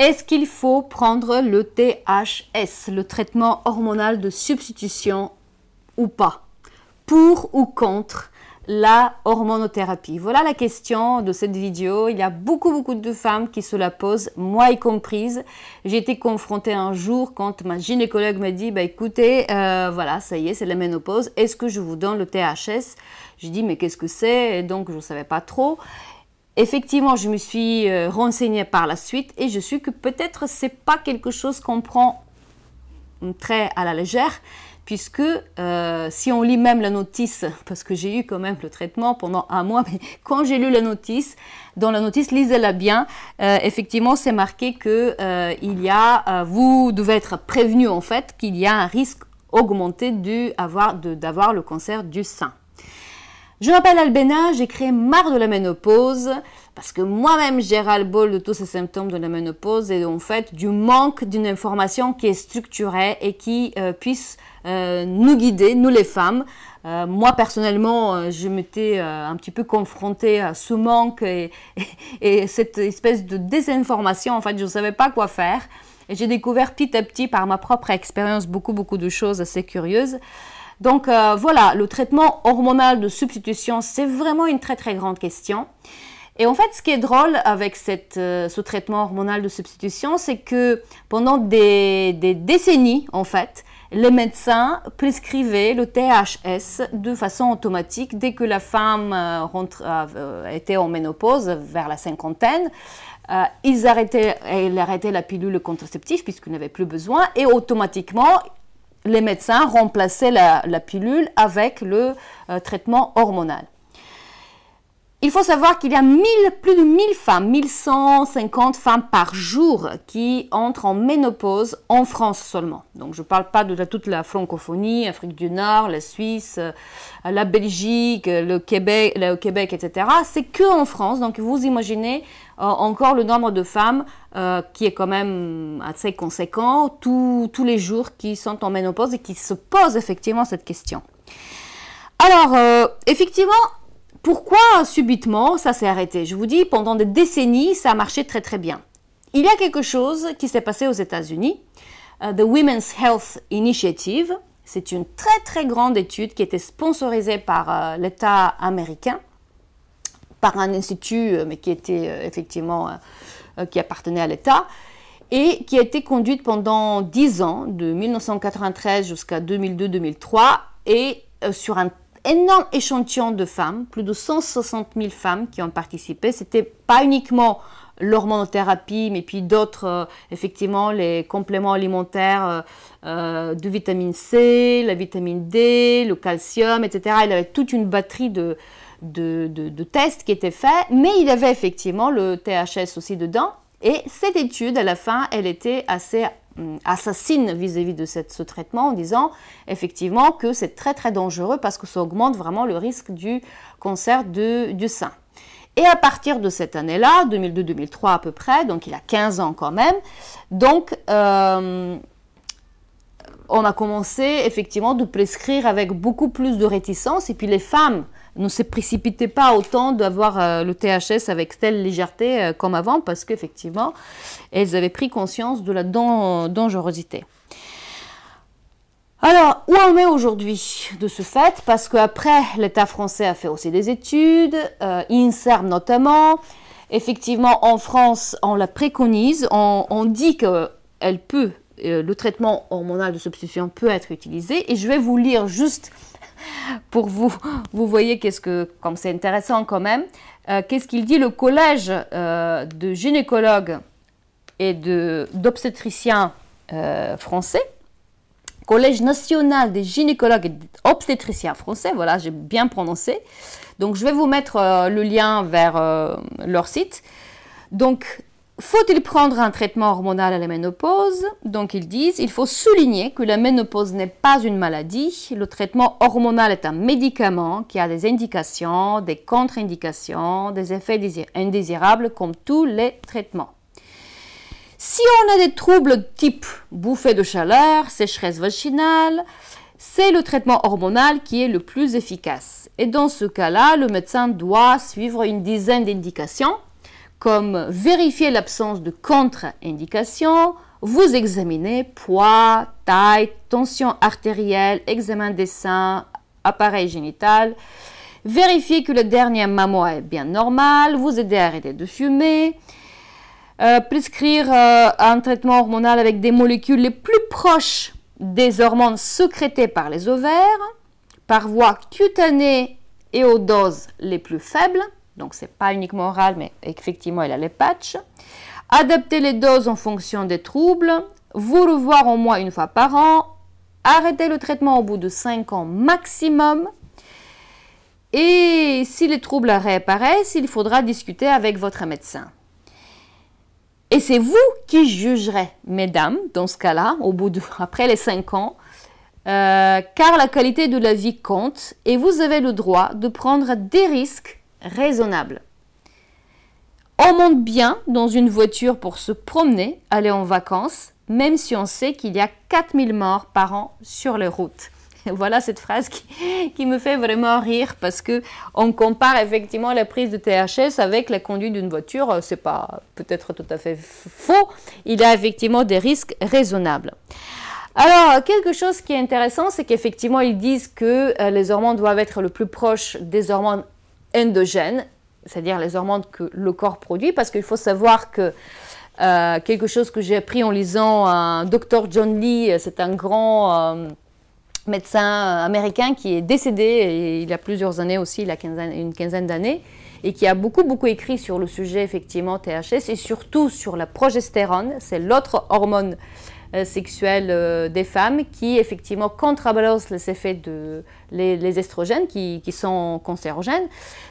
Est-ce qu'il faut prendre le THS, le traitement hormonal de substitution ou pas Pour ou contre la hormonothérapie Voilà la question de cette vidéo. Il y a beaucoup beaucoup de femmes qui se la posent, moi y compris. J'ai été confrontée un jour quand ma gynécologue m'a dit bah écoutez, euh, voilà, ça y est, c'est la ménopause. Est-ce que je vous donne le THS J'ai dit mais qu'est-ce que c'est donc je ne savais pas trop. Effectivement, je me suis euh, renseignée par la suite et je suis que peut-être c'est pas quelque chose qu'on prend très à la légère, puisque euh, si on lit même la notice, parce que j'ai eu quand même le traitement pendant un mois, mais quand j'ai lu la notice, dans la notice, lisez-la bien, euh, effectivement, c'est marqué que il y a, vous devez être prévenu en fait qu'il y a un risque augmenté d'avoir le cancer du sein. Je m'appelle Albena, j'ai créé Marre de la ménopause parce que moi-même j'ai ras-le-bol de tous ces symptômes de la ménopause et en fait du manque d'une information qui est structurée et qui euh, puisse euh, nous guider, nous les femmes. Euh, moi personnellement, je m'étais un petit peu confrontée à ce manque et, et, cette espèce de désinformation. En fait, je ne savais pas quoi faire. Et j'ai découvert petit à petit par ma propre expérience beaucoup, beaucoup de choses assez curieuses. Donc euh, voilà, le traitement hormonal de substitution, c'est vraiment une très très grande question. Et en fait, ce qui est drôle avec cette, euh, ce traitement hormonal de substitution, c'est que pendant des, décennies, en fait, les médecins prescrivaient le THS de façon automatique dès que la femme euh, était en ménopause vers la cinquantaine. ils arrêtaient, arrêtait la pilule contraceptive puisqu'elle n'avait plus besoin et automatiquement les médecins remplaçaient la, pilule avec le euh, traitement hormonal. Il faut savoir qu'il y a plus de 1000 femmes, 1150 femmes par jour qui entrent en ménopause en France seulement. Donc je ne parle pas de toute la francophonie, Afrique du Nord, la Suisse, euh, la Belgique, euh, le Québec, Québec etc. C'est que en France. Donc vous imaginez euh, encore le nombre de femmes qui est quand même assez conséquent tous les jours qui sont en ménopause et qui se posent effectivement cette question. Alors, effectivement, pourquoi subitement ça s'est arrêté Je vous dis, pendant des décennies, ça a marché très très bien. Il y a quelque chose qui s'est passé aux États-Unis. Euh, the Women's Health Initiative, c'est une très très grande étude qui était sponsorisée par euh, l'État américain, par un institut euh, mais qui était effectivement qui appartenait à l'État et qui a été conduite pendant 10 ans, de 1993 jusqu'à 2002-2003, et sur un énorme échantillon de femmes, plus de 160 000 femmes qui ont participé. C'était pas uniquement l'hormonothérapie, mais puis d'autres, euh, effectivement, les compléments alimentaires euh, euh, de vitamine C, la vitamine D, le calcium, etc. Il avait toute une batterie de, de, tests qui étaient faits, mais il avait effectivement le THS aussi dedans. Et cette étude, à la fin, elle était assez hum, assassine vis-à-vis de ce traitement en disant effectivement que c'est très très dangereux parce que ça augmente vraiment le risque du cancer du sein. Et à partir de cette année-là, 2002-2003 à peu près, donc il a 15 ans quand même, donc euh, on a commencé effectivement de prescrire avec beaucoup plus de réticence et puis les femmes ne se précipitaient pas autant d'avoir euh, le THS avec telle légèreté euh, comme avant, parce qu'effectivement, elles avaient pris conscience de la dangerosité. Alors, où on est aujourd'hui de ce fait Parce qu'après, l'État français a fait aussi des études, euh, INSERM notamment. Effectivement, en France, on la préconise, on, dit que elle peut, le traitement hormonal de substitution peut être utilisé. Et je vais vous lire juste pour vous, vous voyez qu'est-ce que, comme c'est intéressant quand même, euh, qu'est-ce qu'il dit le collège euh, de gynécologues et d'obstétriciens euh, français, collège national des gynécologues et obstétriciens français, voilà, j'ai bien prononcé. Donc je vais vous mettre le lien vers leur site. Donc faut-il prendre un traitement hormonal à la ménopause Donc ils disent, il faut souligner que la ménopause n'est pas une maladie. Le traitement hormonal est un médicament qui a des indications, des contre-indications, des effets indésirables comme tous les traitements. Si on a des troubles type bouffée de chaleur, sécheresse vaginale, c'est le traitement hormonal qui est le plus efficace. Et dans ce cas-là, le médecin doit suivre une dizaine d'indications comme vérifier l'absence de contre-indications, vous examinez poids, taille, tension artérielle, examen des seins, appareil génital. Vérifiez que le dernier mammo est bien normal, vous aider à arrêter de fumer, euh, prescrire euh, un traitement hormonal avec des molécules les plus proches des hormones sécrétées par les ovaires, par voie cutanée et aux doses les plus faibles. Donc, ce n'est pas uniquement oral, mais effectivement, il a les patchs. Adapter les doses en fonction des troubles. Vous revoir au moins une fois par an. Arrêter le traitement au bout de 5 ans maximum. Et si les troubles réapparaissent, il faudra discuter avec votre médecin. Et c'est vous qui jugerez, mesdames, dans ce cas-là, au bout de, après les 5 ans, euh, car la qualité de la vie compte et vous avez le droit de prendre des risques raisonnable. On monte bien dans une voiture pour se promener, aller en vacances, même si on sait qu'il y a 4000 morts par an sur les routes. Voilà cette phrase qui, me fait vraiment rire parce que on compare effectivement la prise de THS avec la conduite d'une voiture. Euh, c'est pas peut-être tout à fait faux. Il y a effectivement des risques raisonnables. Alors, quelque chose qui est intéressant, c'est qu'effectivement, ils disent que euh, les hormones doivent être le plus proche des hormones endogènes, c'est-à-dire les hormones que le corps produit, parce qu'il faut savoir que euh, quelque chose que j'ai appris en lisant un docteur John Lee, euh, c'est un grand euh, médecin américain qui est décédé il y a plusieurs années aussi, il a une quinzaine d'années, et qui a beaucoup, beaucoup écrit sur le sujet, effectivement, THS, et surtout sur la progestérone, c'est l'autre hormone euh, sexuelle euh, des femmes qui effectivement contrebalance les effets de les, les estrogènes qui, qui, sont cancérogènes.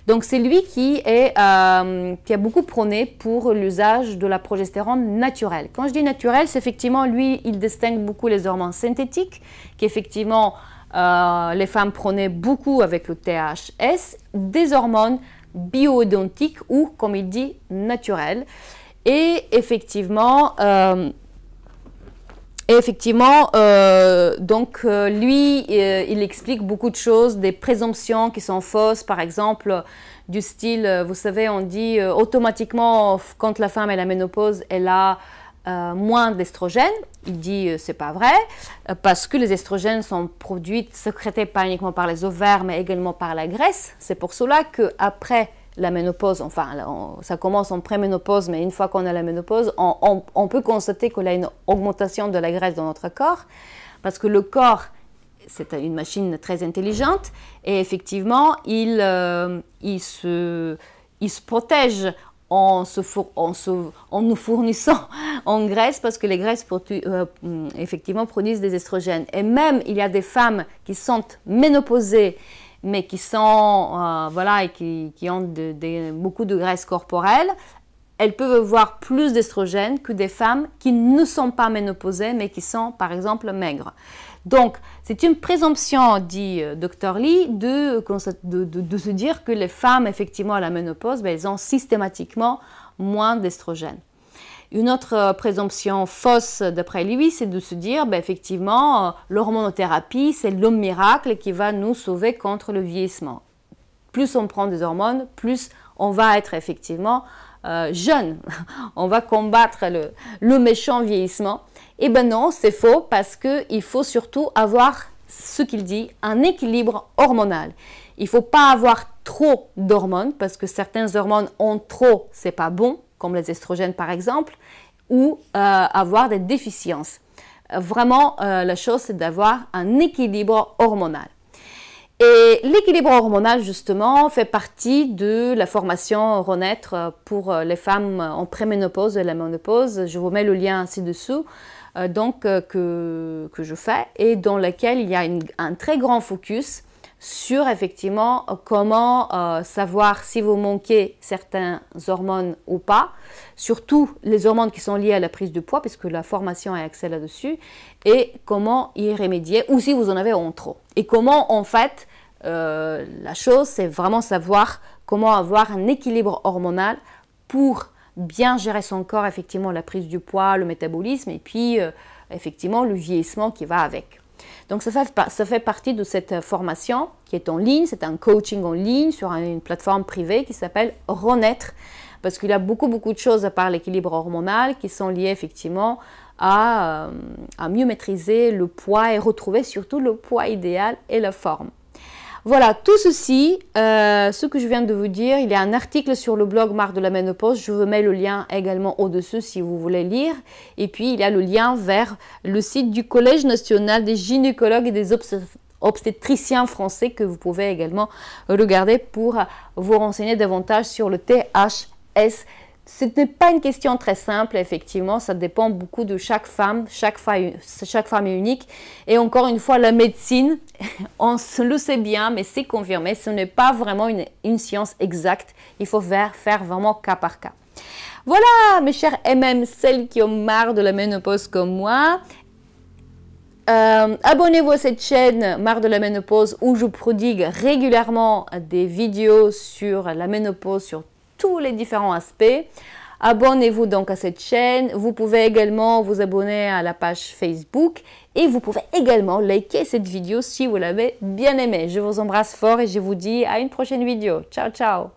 Donc c'est lui qui, est, euh, qui a beaucoup prôné pour l'usage de la progestérone naturelle. Quand je dis naturelle, c'est effectivement lui, il distingue beaucoup les hormones synthétiques qui effectivement les femmes prônaient beaucoup avec le THS des hormones bioidentiques ou, comme il dit, naturelles. Et effectivement, et effectivement, euh, donc euh, lui, euh, il explique beaucoup de choses, des présomptions qui sont fausses, par exemple, du style, vous savez, on dit automatiquement quand la femme est la ménopause, elle a moins d'estrogènes. Il dit c'est pas vrai parce que les estrogènes sont produits, sécrétés pas uniquement par les ovaires mais également par la graisse. C'est pour cela qu'après la ménopause, enfin, ça commence en préménopause, mais une fois qu'on a la ménopause, on, peut constater qu'on a une augmentation de la graisse dans notre corps, parce que le corps, c'est une machine très intelligente, et effectivement, il, euh, se, il se protège en, se nous fournissant en graisse parce que les graisses euh, hum, effectivement produisent des estrogènes. Et même il y a des femmes qui sont ménopausées mais qui euh, et qui, ont beaucoup de graisse corporelle, elles peuvent avoir plus d'estrogène que des femmes qui ne sont pas ménopausées mais qui sont par exemple maigres. Donc, c'est une présomption, dit euh, Dr Lee, de, se dire que les femmes, effectivement, à la ménopause, ben, elles ont systématiquement moins d'estrogène. Une autre euh, présomption fausse euh, d'après lui, c'est de se dire, ben, effectivement, euh, l'hormonothérapie, c'est le miracle qui va nous sauver contre le vieillissement. Plus on prend des hormones, plus on va être effectivement jeune. on va combattre le, méchant vieillissement. Eh bien non, c'est faux parce qu'il faut surtout avoir ce qu'il dit, un équilibre hormonal. Il ne faut pas avoir trop d'hormones parce que certaines hormones ont trop, c'est pas bon comme les estrogènes par exemple, ou euh, avoir des déficiences. Euh, vraiment, euh, la chose, c'est d'avoir un équilibre hormonal. Et l'équilibre hormonal, justement, fait partie de la formation Renaître pour les femmes en préménopause et la ménopause. Je vous mets le lien ci-dessous, donc, que, je fais, et dans laquelle il y a un très grand focus sur effectivement comment euh, savoir si vous manquez certaines hormones ou pas, surtout les hormones qui sont liées à la prise de poids, puisque la formation est accès là-dessus, et comment y remédier, ou si vous en avez en trop. Et comment en fait euh, la chose, c'est vraiment savoir comment avoir un équilibre hormonal pour bien gérer son corps, effectivement la prise du poids, le métabolisme, et puis euh, effectivement le vieillissement qui va avec. Donc ça fait, partie de cette euh, formation qui est en ligne, c'est un coaching en ligne sur une plateforme privée qui s'appelle Renaître, parce qu'il y a beaucoup beaucoup de choses à part l'équilibre hormonal qui sont liées effectivement à euh, mieux maîtriser le poids et retrouver surtout le poids idéal et la forme. Voilà, tout ceci, euh, ce que je viens de vous dire, il y a un article sur le blog Marc de la Ménopause. Je vous mets le lien également au-dessus si vous voulez lire. Et puis, il y a le lien vers le site du Collège national des gynécologues et des obstétriciens français que vous pouvez également regarder pour vous renseigner davantage sur le THS ce n'est pas une question très simple, effectivement, ça dépend beaucoup de chaque femme, chaque, femme, chaque femme est unique. Et encore une fois, la médecine, on le sait bien, mais c'est confirmé, ce n'est pas vraiment une, science exacte, il faut faire, vraiment cas par cas. Voilà, mes chers, MM, celles qui ont marre de la ménopause comme moi, euh, Abonnez-vous à cette chaîne Marre de la ménopause où je prodigue régulièrement des vidéos sur la ménopause, sur tous les différents aspects. Abonnez-vous donc à cette chaîne. Vous pouvez également vous abonner à la page Facebook et vous pouvez également liker cette vidéo si vous l'avez bien aimée. Je vous embrasse fort et je vous dis à une prochaine vidéo. Ciao, ciao